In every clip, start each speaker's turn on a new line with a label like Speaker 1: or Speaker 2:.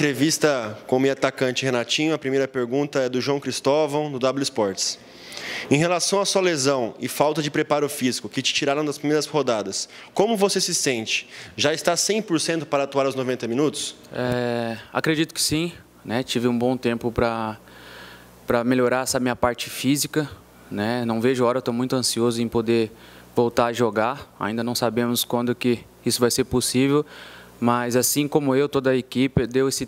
Speaker 1: Entrevista com o meu atacante Renatinho. A primeira pergunta é do João Cristóvão, do W Sports. Em relação à sua lesão e falta de preparo físico que te tiraram das primeiras rodadas, como você se sente? Já está 100% para atuar aos 90 minutos? É, acredito que sim.
Speaker 2: Né? Tive um bom tempo para melhorar essa minha parte física. Né? Não vejo hora, estou muito ansioso em poder voltar a jogar. Ainda não sabemos quando que isso vai ser possível, mas assim como eu, toda a equipe, deu esse,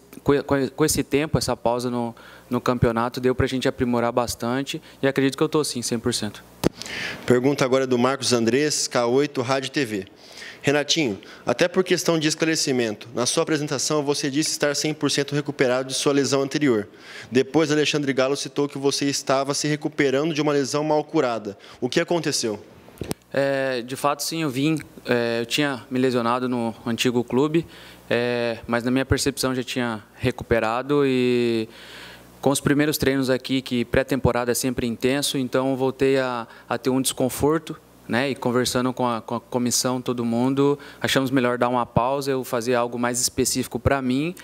Speaker 2: com esse tempo, essa pausa no, no campeonato, deu para a gente aprimorar bastante e acredito que eu estou sim, 100%.
Speaker 1: Pergunta agora do Marcos Andrés, K8 Rádio TV. Renatinho, até por questão de esclarecimento, na sua apresentação você disse estar 100% recuperado de sua lesão anterior. Depois, Alexandre Galo citou que você estava se recuperando de uma lesão mal curada. O que aconteceu?
Speaker 2: É, de fato, sim, eu vim. É, eu tinha me lesionado no antigo clube, é, mas na minha percepção já tinha recuperado e com os primeiros treinos aqui, que pré-temporada é sempre intenso, então voltei a, a ter um desconforto. Né, e conversando com a, com a comissão, todo mundo, achamos melhor dar uma pausa, eu fazer algo mais específico para mim,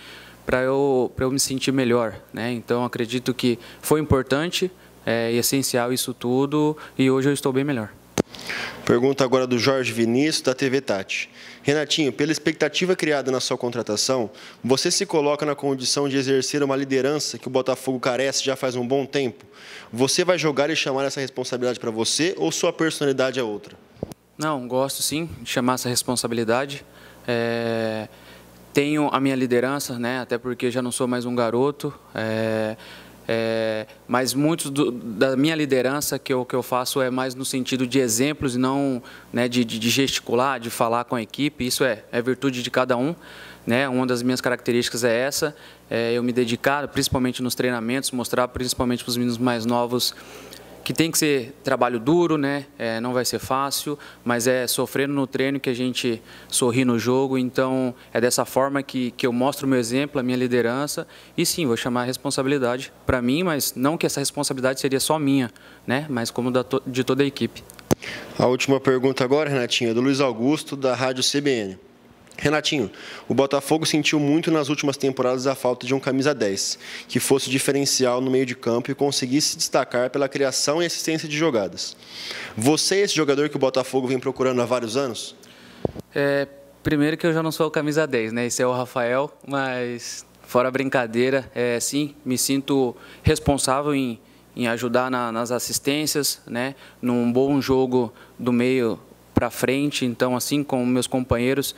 Speaker 2: para eu, eu me sentir melhor. Né? Então, acredito que foi importante, é essencial isso tudo, e hoje eu estou bem melhor.
Speaker 1: Pergunta agora do Jorge Vinícius, da TV Tati. Renatinho, pela expectativa criada na sua contratação, você se coloca na condição de exercer uma liderança que o Botafogo carece já faz um bom tempo? Você vai jogar e chamar essa responsabilidade para você ou sua personalidade é outra?
Speaker 2: Não, gosto sim de chamar essa responsabilidade. É... Tenho a minha liderança, né? até porque já não sou mais um garoto. É é, mas muitos do, da minha liderança que eu, que eu faço é mais no sentido de exemplos e não né, de, de, gesticular, de falar com a equipe. Isso é, é virtude de cada um. Né? Uma das minhas características é essa. É eu me dedicar, principalmente nos treinamentos, mostrar principalmente para os meninos mais novos que tem que ser trabalho duro, né? É, não vai ser fácil, mas é sofrendo no treino que a gente sorri no jogo. Então é dessa forma que, que eu mostro o meu exemplo, a minha liderança. E sim, vou chamar a responsabilidade para mim, mas não que essa responsabilidade seria só minha, né? Mas como da to
Speaker 1: de toda a equipe. A última pergunta agora, Renatinha, é do Luiz Augusto, da Rádio CBN. Renatinho, o Botafogo sentiu muito nas últimas temporadas a falta de um camisa 10, que fosse diferencial no meio de campo e conseguisse destacar pela criação e assistência de jogadas. Você é esse jogador que o Botafogo vem procurando há vários anos? É,
Speaker 2: primeiro que eu já não sou o camisa 10, né? Esse é o Rafael, mas fora brincadeira, é, sim, me sinto responsável em, em ajudar na, nas assistências, né? Num bom jogo do meio para frente, então assim como meus companheiros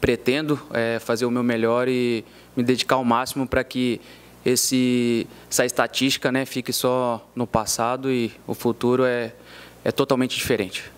Speaker 2: pretendo é, fazer o meu melhor e me dedicar ao máximo para que esse, essa estatística né, fique só no passado e o futuro é, é totalmente diferente.